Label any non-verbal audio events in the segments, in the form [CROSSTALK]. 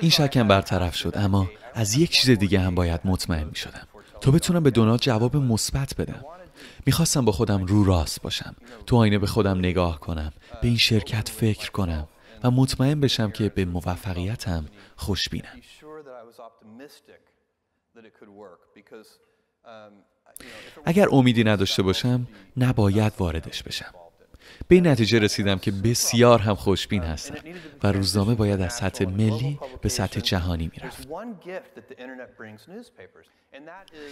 این شکم برطرف شد اما از یک چیز دیگه هم باید مطمئن می شدم تا بتونم به دونات جواب مثبت بدم میخواستم با خودم رو راست باشم تو آینه به خودم نگاه کنم به این شرکت فکر کنم و مطمئن بشم که به موفقیتم خوشبینم اگر امیدی نداشته باشم نباید واردش بشم به این نتیجه رسیدم که بسیار هم خوشبین هستم و روزنامه باید از سطح ملی به سطح جهانی میرفت.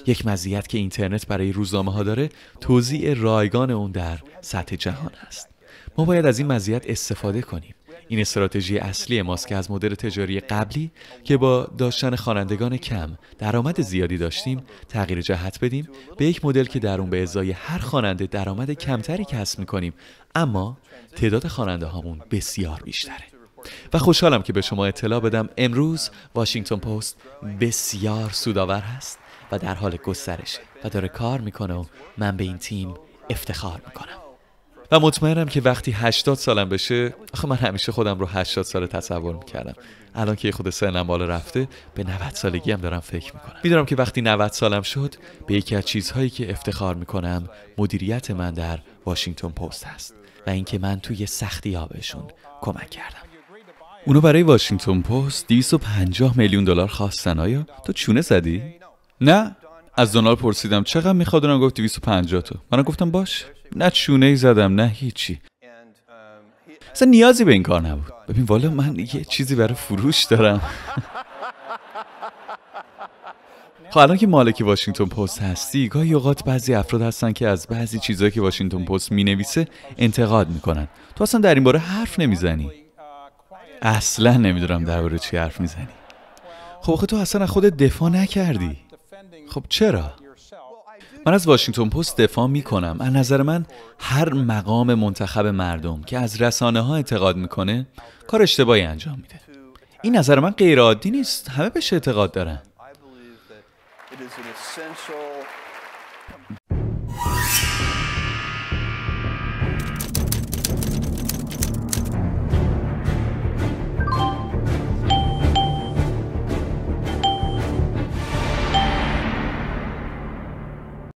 یک مزیت که اینترنت برای روزنامه ها داره توضیع رایگان اون در سطح جهان است. ما باید از این مزیت استفاده کنیم این استراتژی اصلی ماست که از مدل تجاری قبلی که با داشتن خوانندگان کم درآمد زیادی داشتیم تغییر جهت بدیم به یک مدل که در اون به ازای هر خواننده درآمد کمتری کسب میکنیم اما تعداد خواننده هامون بسیار بیشتره و خوشحالم که به شما اطلاع بدم امروز واشنگتن پست بسیار سودآور هست و در حال گسترش. و داره کار میکنه و من به این تیم افتخار میکنم و مطمئنم که وقتی 80 سالم بشه آخه من همیشه خودم رو 80 ساله تصور میکردم الان که خود سنم بالا رفته به 90 سالگی هم دارم فکر میکنم میدونم که وقتی 90 سالم شد به یکی از چیزهایی که افتخار میکنم مدیریت من در واشنگتن پست هست و اینکه من توی سختی ها بهشون کمک کردم اونا برای واشنگتن پست 250 میلیون دلار خواستن آیا تو چونه زدی؟ نه از دونال پرسیدم چقدر میخواد گفت 250 تا منم گفتم باش نه چونه ای زدم نه هیچی اصلا نیازی به این کار نبود ببین والا من یه چیزی برای فروش دارم [LAUGHS] خب الان که مالک واشنگتن پست هستی گاهی اوقات بعضی افراد هستن که از بعضی چیزهایی که واشنگتن پست مینویسه انتقاد میکنن تو اصلا در این باره حرف نمیزنی اصلا نمیدونم درباره چی حرف میزنی خب تو اصلا خودت دفاع نکردی خب چرا؟ من از واشنگتن پست دفاع می کنم از نظر من هر مقام منتخب مردم که از رسانه ها اعتقاد میکنه کار اشتباهی انجام میده این نظر من غیر عادی نیست همه بهش اعتقاد دارن